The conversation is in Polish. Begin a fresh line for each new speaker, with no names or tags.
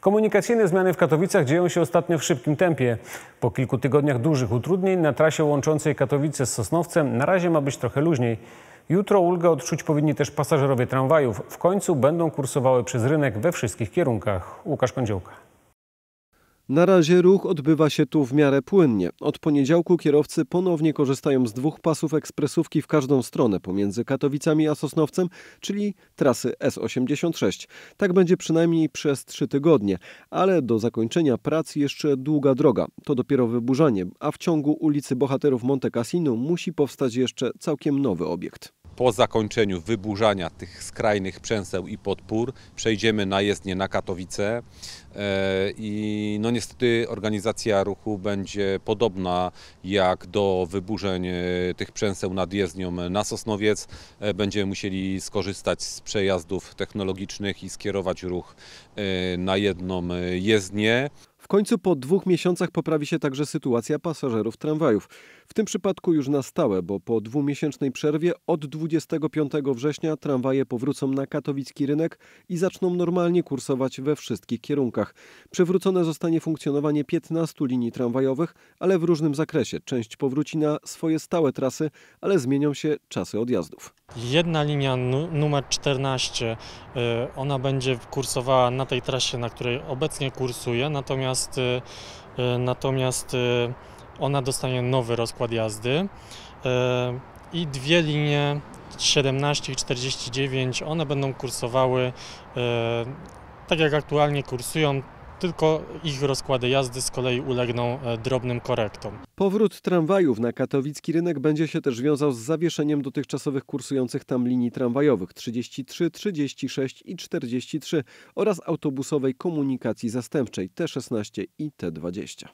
Komunikacyjne zmiany w Katowicach dzieją się ostatnio w szybkim tempie. Po kilku tygodniach dużych utrudnień na trasie łączącej Katowice z Sosnowcem na razie ma być trochę luźniej. Jutro ulgę odczuć powinni też pasażerowie tramwajów. W końcu będą kursowały przez rynek we wszystkich
kierunkach.
Łukasz Kądziołka.
Na razie ruch odbywa się tu w miarę płynnie. Od poniedziałku kierowcy ponownie korzystają z dwóch pasów ekspresówki w każdą stronę pomiędzy Katowicami a Sosnowcem, czyli trasy S86. Tak będzie przynajmniej przez trzy tygodnie, ale do zakończenia prac jeszcze długa droga. To dopiero wyburzanie, a w ciągu ulicy Bohaterów Monte Cassino musi powstać jeszcze całkiem nowy obiekt
po zakończeniu wyburzania tych skrajnych przęseł i podpór przejdziemy na jezdnię na Katowice e, i no niestety organizacja ruchu będzie podobna jak do wyburzeń e, tych przęseł nad jezdnią na Sosnowiec. E, będziemy musieli skorzystać z przejazdów technologicznych i skierować ruch na jedną jezdnię
końcu po dwóch miesiącach poprawi się także sytuacja pasażerów tramwajów. W tym przypadku już na stałe, bo po dwumiesięcznej przerwie od 25 września tramwaje powrócą na katowicki rynek i zaczną normalnie kursować we wszystkich kierunkach. Przywrócone zostanie funkcjonowanie 15 linii tramwajowych, ale w różnym zakresie. Część powróci na swoje stałe trasy, ale zmienią się czasy odjazdów.
Jedna linia numer 14, y, ona będzie kursowała na tej trasie, na której obecnie kursuje, natomiast, y, y, natomiast ona dostanie nowy rozkład jazdy. I dwie linie 17 i 49, one będą kursowały tak jak aktualnie kursują, tylko ich rozkłady jazdy z kolei ulegną e, drobnym korektom.
Powrót tramwajów na katowicki rynek będzie się też wiązał z zawieszeniem dotychczasowych kursujących tam linii tramwajowych 33, 36 i 43 oraz autobusowej komunikacji zastępczej T16 i T20.